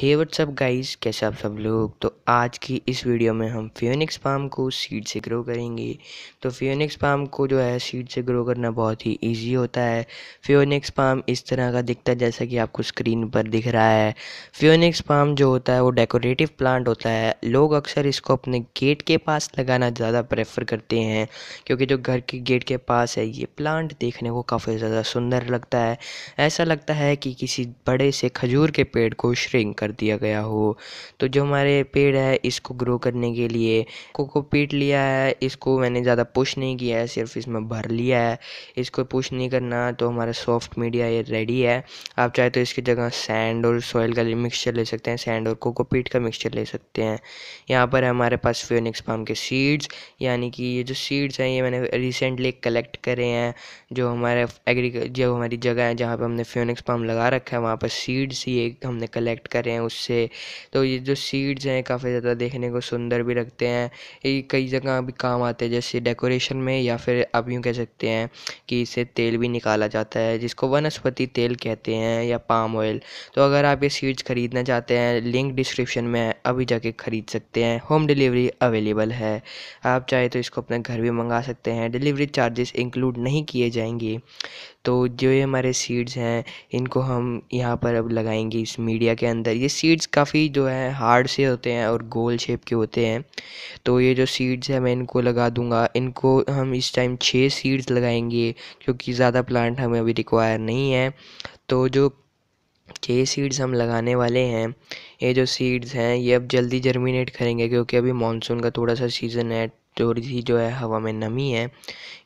हे WhatsApp guys कैसे आप सब लोग तो आज की इस वीडियो में हम फ्योनिक्स पाम को सीड से ग्रो करेंगे तो फ्योनिक्स पाम को जो है सीड से ग्रो करना बहुत ही इजी होता है फ्योनिक्स पाम इस तरह का दिखता है जैसा कि आपको स्क्रीन पर दिख रहा है फ्योनिक्स पाम जो होता है वो डेकोरेटिव प्लांट होता है लोग अक्सर इसको अपने गेट के पास लगाना ज़्यादा प्रेफर करते हैं क्योंकि जो घर के गेट के पास है ये प्लांट देखने को काफ़ी ज़्यादा सुंदर लगता है ऐसा लगता है कि किसी बड़े से खजूर के पेड़ को श्रिंक कर कर दिया गया हो तो जो हमारे पेड़ है इसको ग्रो करने के लिए कोको पीट लिया है इसको मैंने ज़्यादा पुश नहीं किया है सिर्फ इसमें भर लिया है इसको पुश नहीं करना तो हमारा सॉफ्ट मीडिया ये रेडी है आप चाहे तो इसकी जगह सैंड और सॉइल का मिक्सचर ले सकते हैं सैंड और कोकोपीट का मिक्सचर ले सकते हैं यहाँ पर हमारे पास फ्योनिक्स पाम के सीड्स यानी कि ये जो सीड्स हैं ये मैंने रिसेंटली कलेक्ट करे हैं जो हमारे एग्री जो हमारी जगह है जहाँ पर हमने फ्योनिक्स पाम लगा रखा है वहाँ पर सीड्स ये हमने कलेक्ट करे हैं हैं उससे तो ये जो सीड्स हैं काफ़ी ज़्यादा देखने को सुंदर भी लगते हैं ये कई जगह भी काम आते हैं जैसे डेकोरेशन में या फिर आप यूँ कह सकते हैं कि इससे तेल भी निकाला जाता है जिसको वनस्पति तेल कहते हैं या पाम ऑयल तो अगर आप ये सीड्स ख़रीदना चाहते हैं लिंक डिस्क्रिप्शन में अभी जाके ख़रीद सकते हैं होम डिलीवरी अवेलेबल है आप चाहे तो इसको अपने घर भी मंगा सकते हैं डिलीवरी चार्जेस इंक्लूड नहीं किए जाएंगे तो जो ये हमारे सीड्स हैं इनको हम यहाँ पर अब लगाएंगे इस मीडिया के अंदर ये सीड्स काफ़ी जो है हार्ड से होते हैं और गोल शेप के होते हैं तो ये जो सीड्स हैं मैं इनको लगा दूँगा इनको हम इस टाइम छः सीड्स लगाएंगे क्योंकि ज़्यादा प्लांट हमें अभी रिक्वायर नहीं है तो जो छः सीड्स हम लगाने वाले हैं ये जो सीड्स हैं ये अब जल्दी जर्मिनेट करेंगे क्योंकि अभी मानसून का थोड़ा सा सीज़न है थोड़ी तो सी जो है हवा में नमी है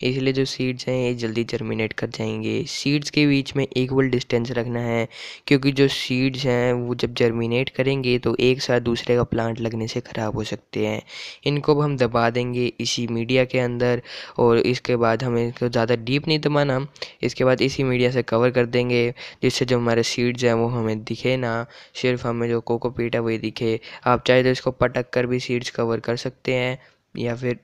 इसलिए जो सीड्स हैं ये जल्दी जर्मिनेट कर जाएंगे सीड्स के बीच में इक्वल डिस्टेंस रखना है क्योंकि जो सीड्स हैं वो जब जर्मिनेट करेंगे तो एक साथ दूसरे का प्लांट लगने से ख़राब हो सकते हैं इनको हम दबा देंगे इसी मीडिया के अंदर और इसके बाद हमें इसको ज़्यादा डीप नहीं दबाना इसके बाद इसी मीडिया से कवर कर देंगे जिससे जो हमारे सीड्स हैं वो हमें दिखे ना सिर्फ हमें जो कोकोपीट है वही दिखे आप चाहे तो इसको पटक कर भी सीड्स कवर कर सकते हैं या फिर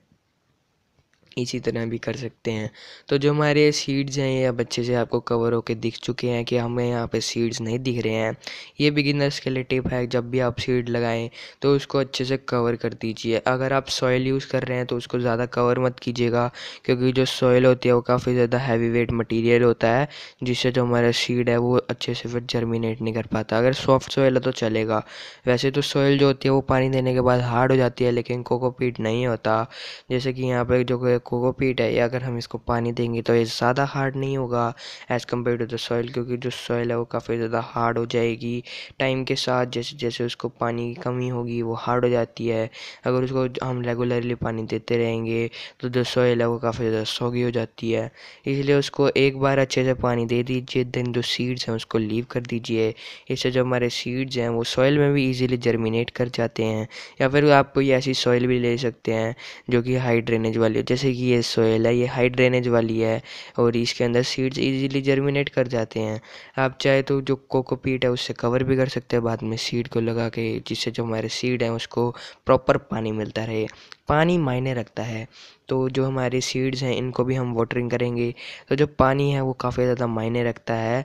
इसी तरह भी कर सकते हैं तो जो हमारे सीड्स हैं ये अब अच्छे से आपको कवर होके दिख चुके हैं कि हमें यहाँ पे सीड्स नहीं दिख रहे हैं ये बिगिनर्स के लिए टिप है जब भी आप सीड लगाएं तो उसको अच्छे से कवर कर दीजिए अगर आप सॉयल यूज़ कर रहे हैं तो उसको ज़्यादा कवर मत कीजिएगा क्योंकि जो सॉयल होती है वो काफ़ी ज़्यादा हैवी वेट मटीरियल होता है जिससे जो हमारा सीड है वो अच्छे से फिर जर्मिनेट नहीं कर पाता अगर सॉफ्ट सॉयल है तो चलेगा वैसे तो सॉयल जो होती है वो पानी देने के बाद हार्ड हो जाती है लेकिन कोकोपीट नहीं होता जैसे कि यहाँ पर जो कोकोपीट है अगर हम इसको पानी देंगे तो ये ज़्यादा हार्ड नहीं होगा as compare to the soil क्योंकि जो सॉइल है वो काफ़ी ज़्यादा हार्ड हो जाएगी टाइम के साथ जैसे जैसे उसको पानी की कमी होगी वो हार्ड हो जाती है अगर उसको हम रेगुलरली पानी देते रहेंगे तो जो सॉइल है वो काफ़ी ज़्यादा सौगी हो जाती है इसलिए उसको एक बार अच्छे से पानी दे दीजिए देन जो सीड्स हैं उसको लीव कर दीजिए इससे जो हमारे सीड्स हैं वो सॉइल में भी ईजिली जर्मिनेट कर जाते हैं या फिर आप कोई ऐसी सॉइल भी ले सकते हैं जो कि हाई ड्रेनेज वाली जैसे जैसे कि ये सोयल है ये हाई ड्रेनेज वाली है और इसके अंदर सीड्स इजीली जर्मिनेट कर जाते हैं आप चाहे तो जो कोकोपीट है उससे कवर भी कर सकते हैं बाद में सीड को लगा के जिससे जो हमारे सीड हैं उसको प्रॉपर पानी मिलता रहे पानी मायने रखता है तो जो हमारे सीड्स हैं इनको भी हम वाटरिंग करेंगे तो जो पानी है वो काफ़ी ज़्यादा मायने रखता है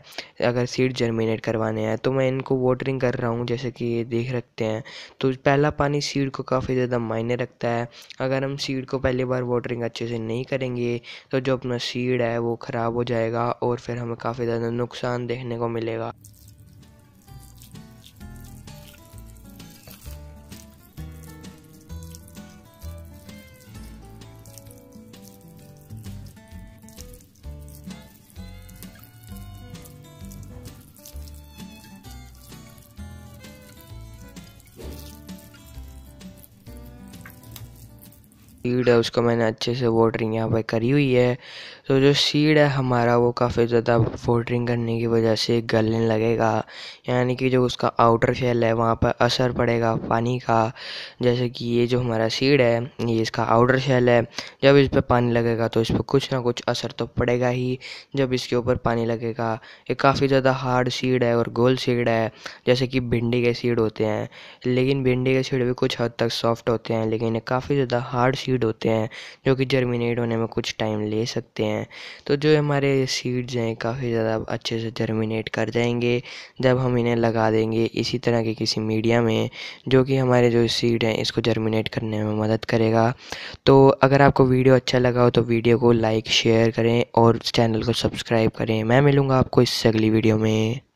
अगर सीड जर्मिनेट करवाने हैं तो मैं इनको वाटरिंग कर रहा हूँ जैसे कि ये देख रखते हैं तो पहला पानी सीड को काफ़ी ज़्यादा मायने रखता है अगर हम सीड को पहली बार वाटरिंग अच्छे से नहीं करेंगे तो जो अपना सीड है वो ख़राब हो जाएगा और फिर हमें काफ़ी ज़्यादा नुकसान देखने को मिलेगा सीड है उसको मैंने अच्छे से वोटरिंग यहाँ पर करी हुई है तो जो सीड है हमारा वो काफ़ी ज़्यादा फोल्डरिंग करने की वजह से गलने लगेगा यानी कि जो उसका आउटर शेल है वहाँ पर असर पड़ेगा पानी का जैसे कि ये जो हमारा सीड है ये इसका आउटर शेल है जब इस पर पानी लगेगा तो इस पर कुछ ना कुछ असर तो पड़ेगा ही जब इसके ऊपर पानी लगेगा ये काफ़ी ज़्यादा हार्ड सीड है और गोल सीड है जैसे कि भिंडी के सीड होते हैं लेकिन भिंडी के सीड भी कुछ हद तक सॉफ्ट होते हैं लेकिन काफ़ी ज़्यादा हार्ड सीड होते हैं जो कि जर्मिनेट होने में कुछ टाइम ले सकते हैं हैं तो जो हमारे सीड्स हैं काफ़ी ज़्यादा अच्छे से जर्मिनेट कर जाएंगे जब हम इन्हें लगा देंगे इसी तरह के किसी मीडिया में जो कि हमारे जो सीड हैं इसको जर्मिनेट करने में मदद करेगा तो अगर आपको वीडियो अच्छा लगा हो तो वीडियो को लाइक शेयर करें और चैनल को सब्सक्राइब करें मैं मिलूँगा आपको इससे अगली वीडियो में